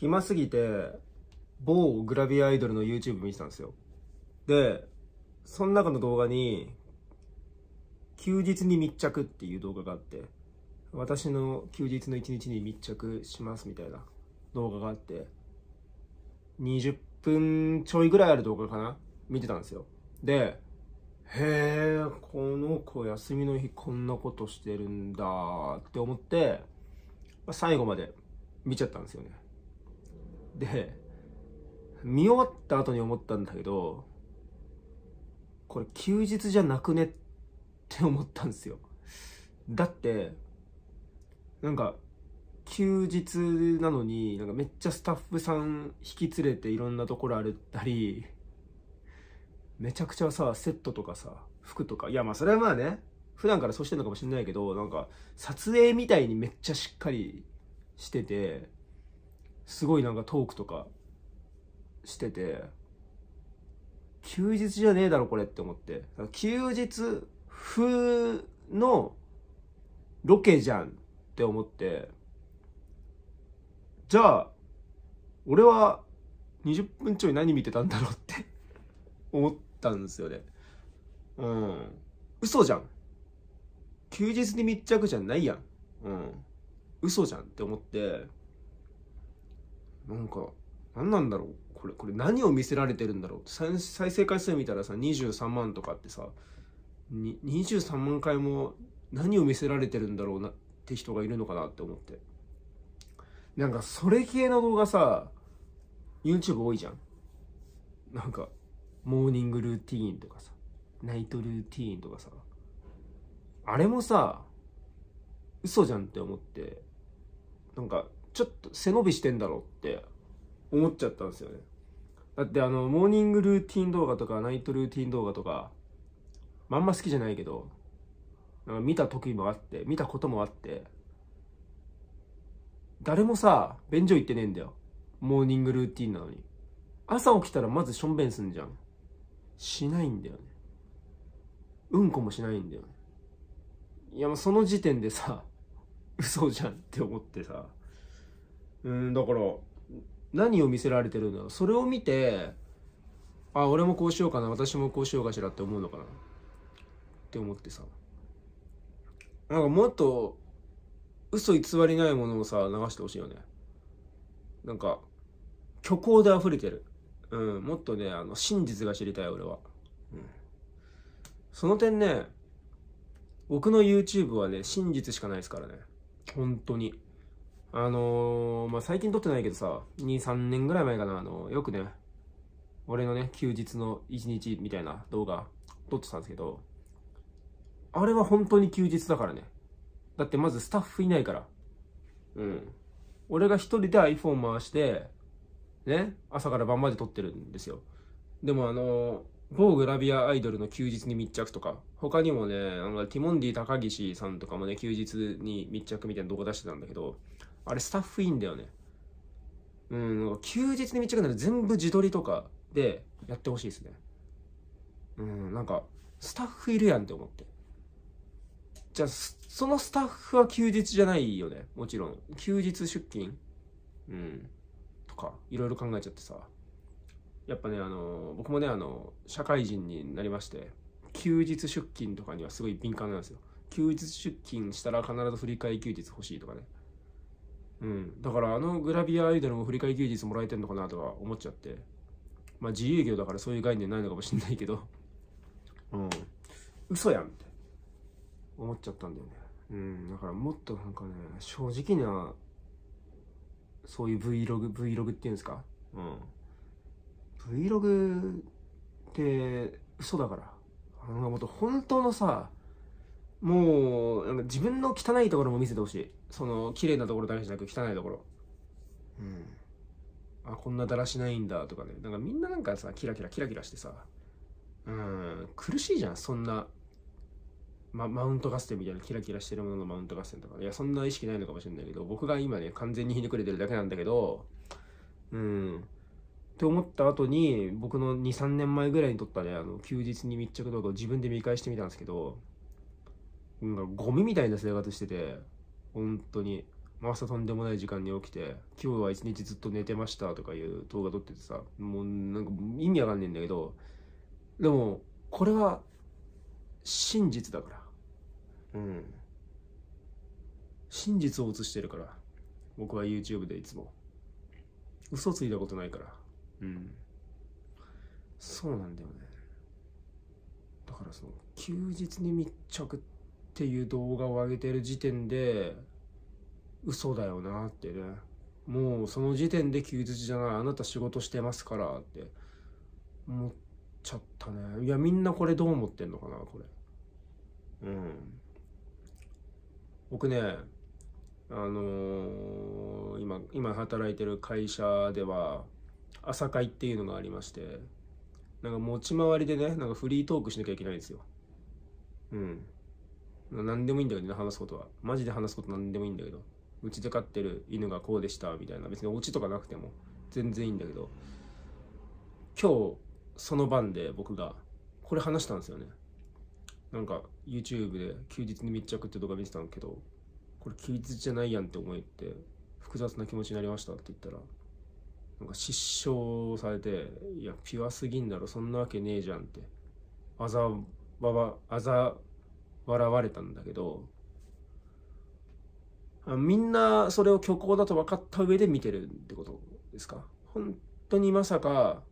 暇すぎて、某グラビアアイドルの YouTube 見てたんですよ。で、その中の動画に、休日に密着っていう動画があって、私の休日の一日に密着しますみたいな動画があって、20分ちょいぐらいある動画かな見てたんですよ。で、へえ、この子休みの日こんなことしてるんだって思って、最後まで見ちゃったんですよね。で、見終わった後に思ったんだけど、これ休日じゃなくねって思ったんですよ。だって、なんか、休日なのに、なんかめっちゃスタッフさん引き連れていろんなところ歩ったり、めちゃくちゃさ、セットとかさ、服とか、いやまあそれはまあね、普段からそうしてんのかもしれないけど、なんか撮影みたいにめっちゃしっかりしてて、すごいなんかトークとかしてて休日じゃねえだろこれって思って休日風のロケじゃんって思ってじゃあ俺は20分ちょい何見てたんだろうって 思ったんですよねうん嘘じゃん休日に密着じゃないやんうん嘘じゃんって思ってなんか何なんだろうこれこれ何を見せられてるんだろう再生回数見たらさ23万とかってさ23万回も何を見せられてるんだろうなって人がいるのかなって思ってなんかそれ系の動画さ YouTube 多いじゃんなんかモーニングルーティーンとかさナイトルーティーンとかさあれもさ嘘じゃんって思ってなんかちょっと背伸びしてんだろうって思っちゃったんですよねだってあのモーニングルーティン動画とかナイトルーティン動画とか、まんま好きじゃないけどなんか見た時もあって見たこともあって誰もさ便所行ってねえんだよモーニングルーティンなのに朝起きたらまずしょんべんすんじゃんしないんだよねうんこもしないんだよねいやもうその時点でさ嘘じゃんって思ってさうんだから何を見せられてるんだろうそれを見てあ俺もこうしようかな私もこうしようかしらって思うのかなって思ってさなんかもっと嘘偽りないものをさ流してほしいよねなんか虚構で溢れてるうんもっとねあの真実が知りたい俺は、うん、その点ね僕の YouTube はね真実しかないですからね本当にあのー、まあ、最近撮ってないけどさ、2、3年ぐらい前かな、あのー、よくね、俺のね、休日の1日みたいな動画撮ってたんですけど、あれは本当に休日だからね。だってまずスタッフいないから。うん。俺が一人で iPhone 回して、ね、朝から晩まで撮ってるんですよ。でもあのー、某グラビアアイドルの休日に密着とか、他にもね、あの、ティモンディ高岸さんとかもね、休日に密着みたいな動画出してたんだけど、あれスタッフいいんだよね。うん、休日に短くなる全部自撮りとかでやってほしいですね。うん、なんか、スタッフいるやんって思って。じゃあ、そのスタッフは休日じゃないよね。もちろん。休日出勤うん。とか、いろいろ考えちゃってさ。やっぱね、あの、僕もね、あの、社会人になりまして、休日出勤とかにはすごい敏感なんですよ。休日出勤したら必ず振り替え休日欲しいとかね。うん、だからあのグラビアアイドルも振り替休日もらえてんのかなとは思っちゃってまあ自営業だからそういう概念ないのかもしんないけどうん嘘やんって思っちゃったんだよねうんだからもっとなんかね正直なそういう Vlog Vlog っていうんですかうん Vlog って嘘だからあのもっと本当のさもう、なんか自分の汚いところも見せてほしい。その、綺麗なところだけじゃなく汚いところ。うん。あ、こんなだらしないんだとかね。なんかみんななんかさ、キラキラキラキラしてさ、うん、苦しいじゃん、そんな。ま、マウント合戦みたいなキラキラしてるもののマウント合戦とか、いやそんな意識ないのかもしれないけど僕が今ね完全にひねくれてるだけなんだけどうんって思った後に僕の23年前ぐらいに撮ったねあの休日に密着動画を自分で見返してみたんですけどゴミみたいな生活してて、本当に、朝とんでもない時間に起きて、今日は一日ずっと寝てましたとかいう動画撮っててさ、もうなんか意味わかんねえんだけど、でも、これは真実だから。うん。真実を映してるから、僕は YouTube でいつも。嘘ついたことないから。うん。そうなんだよね。だからその休日に密着っっていう動画を上げてる時点で嘘だよなってねもうその時点で休日じゃないあなた仕事してますからって思っちゃったねいやみんなこれどう思ってんのかなこれうん僕ねあのー、今今働いてる会社では朝会っていうのがありましてなんか持ち回りでねなんかフリートークしなきゃいけないんですようん何でもいいんだけどね、話すことは。マジで話すこと何でもいいんだけど。うちで飼ってる犬がこうでした、みたいな。別にオチとかなくても全然いいんだけど。今日、その晩で僕が、これ話したんですよね。なんか、YouTube で休日に密着って動画見てたんだけど、これ休日じゃないやんって思って、複雑な気持ちになりましたって言ったら、なんか失笑されて、いや、ピュアすぎんだろ、そんなわけねえじゃんって。あざばば、あざ笑われたんだけどみんなそれを虚構だと分かった上で見てるってことですか本当にまさか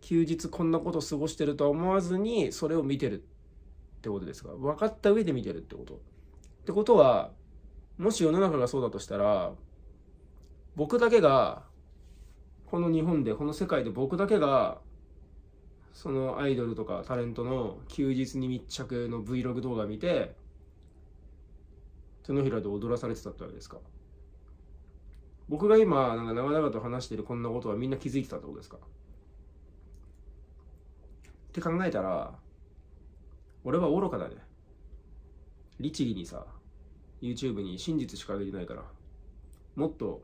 休日こんなこと過ごしてるとは思わずにそれを見てるってことですか分かった上で見てるってことってことはもし世の中がそうだとしたら僕だけがこの日本でこの世界で僕だけがそのアイドルとかタレントの休日に密着の Vlog 動画見て手のひらで踊らされてたってわけですか僕が今なんか長々と話してるこんなことはみんな気づいてたってことですかって考えたら俺は愚かだね律儀にさ YouTube に真実しかあげてないからもっと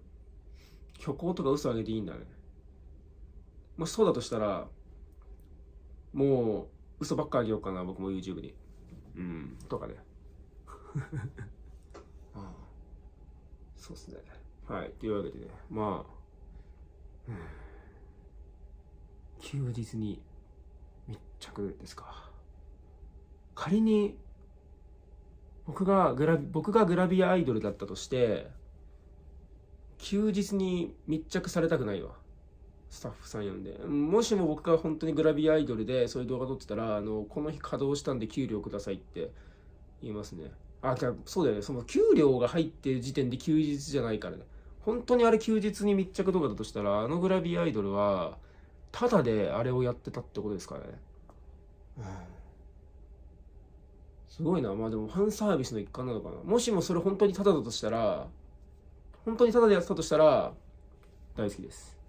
虚構とか嘘あげていいんだねもしそうだとしたらもう嘘ばっかあげようかな僕も YouTube にうんとかね ああそうっすねはいというわけでねまあ、うん、休日に密着ですか仮に僕がグラ僕がグラビアアイドルだったとして休日に密着されたくないわスタッフさん呼んでもしも僕が本当にグラビアアイドルでそういう動画撮ってたらあのこの日稼働したんで給料くださいって言いますねあじゃそうだよねその給料が入ってる時点で休日じゃないからね本当にあれ休日に密着動画だとしたらあのグラビアアイドルはただであれをやってたってことですからね、すごいなまあでもファンサービスの一環なのかなもしもそれ本当にただだとしたら本当にただでやってたとしたら大好きです